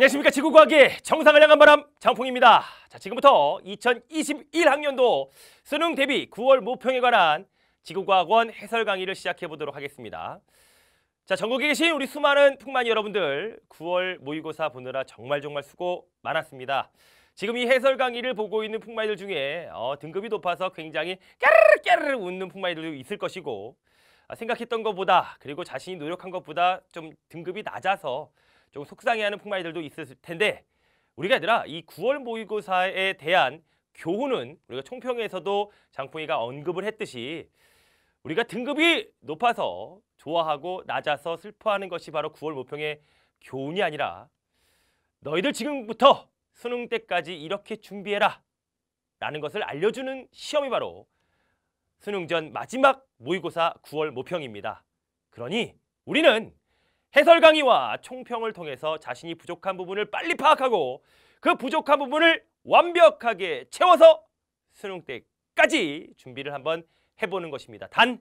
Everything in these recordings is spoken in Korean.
안녕하십니까 지구과학의 정상을 향한 바람 장풍입니다. 자 지금부터 2021학년도 수능 대비 9월 모평에 관한 지구과학원 해설 강의를 시작해 보도록 하겠습니다. 자 전국에 계신 우리 수많은 풍만 이 여러분들 9월 모의고사 보느라 정말 정말 수고 많았습니다. 지금 이 해설 강의를 보고 있는 풍마이들 중에 어, 등급이 높아서 굉장히 깨르르 깨르르 웃는 풍마이들도 있을 것이고 아, 생각했던 것보다 그리고 자신이 노력한 것보다 좀 등급이 낮아서 조금 속상해하는 풍마이들도 있을 텐데 우리가 얘들아 이 9월 모의고사에 대한 교훈은 우리가 총평에서도 장풍이가 언급을 했듯이 우리가 등급이 높아서 좋아하고 낮아서 슬퍼하는 것이 바로 9월 모평의 교훈이 아니라 너희들 지금부터 수능 때까지 이렇게 준비해라 라는 것을 알려주는 시험이 바로 수능 전 마지막 모의고사 9월 모평입니다. 그러니 우리는 해설 강의와 총평을 통해서 자신이 부족한 부분을 빨리 파악하고 그 부족한 부분을 완벽하게 채워서 수능 때까지 준비를 한번 해보는 것입니다. 단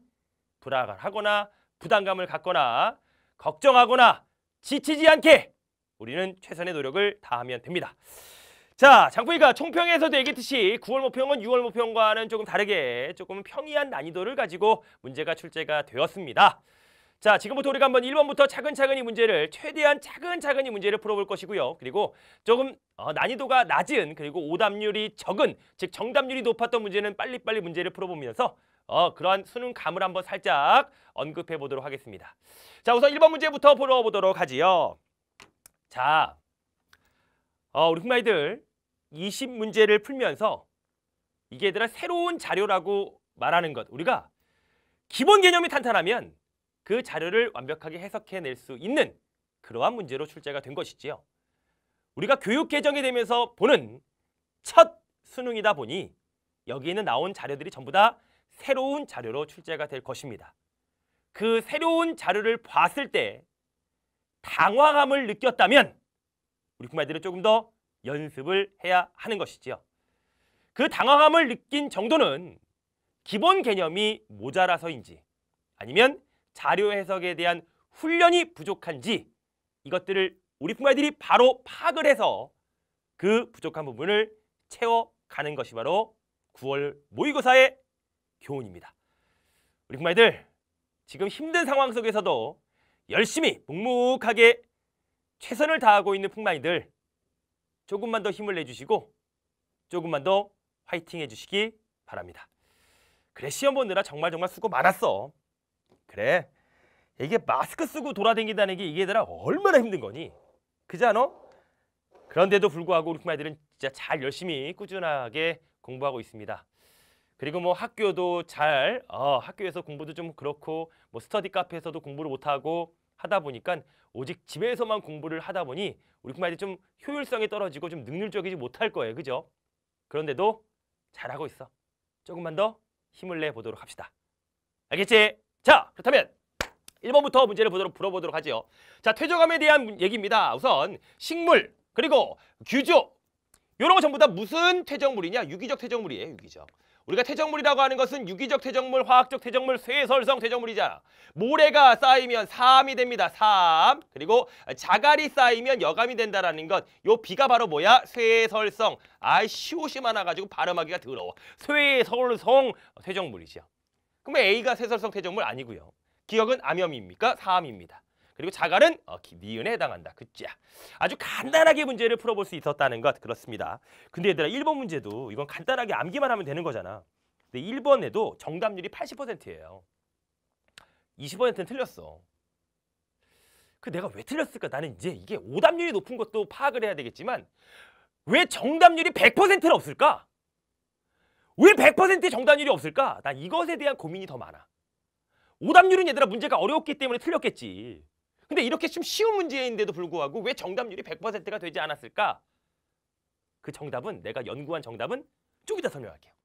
불안을 하거나 부담감을 갖거나 걱정하거나 지치지 않게 우리는 최선의 노력을 다하면 됩니다. 자, 장부이가 총평에서도 얘기했듯이 9월 모평은 6월 모평과는 조금 다르게 조금 평이한 난이도를 가지고 문제가 출제가 되었습니다. 자, 지금부터 우리가 한번 1번부터 차근차근히 문제를 최대한 차근차근히 문제를 풀어볼 것이고요. 그리고 조금 어, 난이도가 낮은 그리고 오답률이 적은 즉 정답률이 높았던 문제는 빨리빨리 문제를 풀어보면서 어, 그러한 수능감을 한번 살짝 언급해 보도록 하겠습니다. 자, 우선 1번 문제부터 풀어보도록 하지요. 자, 어, 우리 흑마이들 20문제를 풀면서 이게 얘들아 새로운 자료라고 말하는 것 우리가 기본 개념이 탄탄하면 그 자료를 완벽하게 해석해낼 수 있는 그러한 문제로 출제가 된 것이지요. 우리가 교육 개정이 되면서 보는 첫 수능이다 보니 여기 에는 나온 자료들이 전부 다 새로운 자료로 출제가 될 것입니다. 그 새로운 자료를 봤을 때 당황함을 느꼈다면 우리 군말들로 조금 더 연습을 해야 하는 것이지요. 그 당황함을 느낀 정도는 기본 개념이 모자라서인지 아니면 자료 해석에 대한 훈련이 부족한지 이것들을 우리 품바이들이 바로 파악을 해서 그 부족한 부분을 채워가는 것이 바로 9월 모의고사의 교훈입니다. 우리 품바이들 지금 힘든 상황 속에서도 열심히 묵묵하게 최선을 다하고 있는 풍마이들 조금만 더 힘을 내주시고 조금만 더 화이팅 해주시기 바랍니다. 그래 시험 보느라 정말 정말 수고 많았어. 그래. 이게 마스크 쓰고 돌아댕긴다는 게 이게 얘들아 얼마나 힘든 거니? 그지 않아? 그런데도 불구하고 우리 아이들은 진짜 잘 열심히 꾸준하게 공부하고 있습니다. 그리고 뭐 학교도 잘 어, 학교에서 공부도 좀 그렇고 뭐 스터디 카페에서도 공부를 못하고 하다 보니까 오직 집에서만 공부를 하다 보니 우리 아이들이 좀 효율성이 떨어지고 좀 능률적이지 못할 거예요. 그죠? 그런데도 잘하고 있어. 조금만 더 힘을 내보도록 합시다. 알겠지? 자, 그렇다면 1번부터 문제를 보도록 풀어보도록 하지요. 자, 퇴적암에 대한 얘기입니다. 우선 식물, 그리고 규조, 이런 거 전부 다 무슨 퇴적물이냐? 유기적 퇴적물이에요, 유기적. 우리가 퇴적물이라고 하는 것은 유기적 퇴적물, 화학적 퇴적물, 쇠설성 퇴적물이잖아. 모래가 쌓이면 삼이 됩니다. 삼. 그리고 자갈이 쌓이면 여감이 된다라는 것. 요 비가 바로 뭐야? 쇠설성. 아이, 시옷이 많아가지고 발음하기가 더러워. 쇠설성 퇴적물이죠. 그럼 A가 세설성 퇴적물 아니고요. 기억은 암염입니까? 사암입니다. 그리고 자갈은 어, 니은에 해당한다. 그치야 아주 간단하게 문제를 풀어볼 수 있었다는 것 그렇습니다. 근데 얘들아 1번 문제도 이건 간단하게 암기만 하면 되는 거잖아. 근데 1번에도 정답률이 80%예요. 20%는 틀렸어. 그 내가 왜 틀렸을까? 나는 이제 이게 오답률이 높은 것도 파악을 해야 되겠지만 왜 정답률이 100%는 없을까? 왜 100%의 정답률이 없을까? 난 이것에 대한 고민이 더 많아. 오답률은 얘들아 문제가 어려웠기 때문에 틀렸겠지. 근데 이렇게 좀 쉬운 문제인데도 불구하고 왜 정답률이 100%가 되지 않았을까? 그 정답은 내가 연구한 정답은 쪽이다 설명할게요.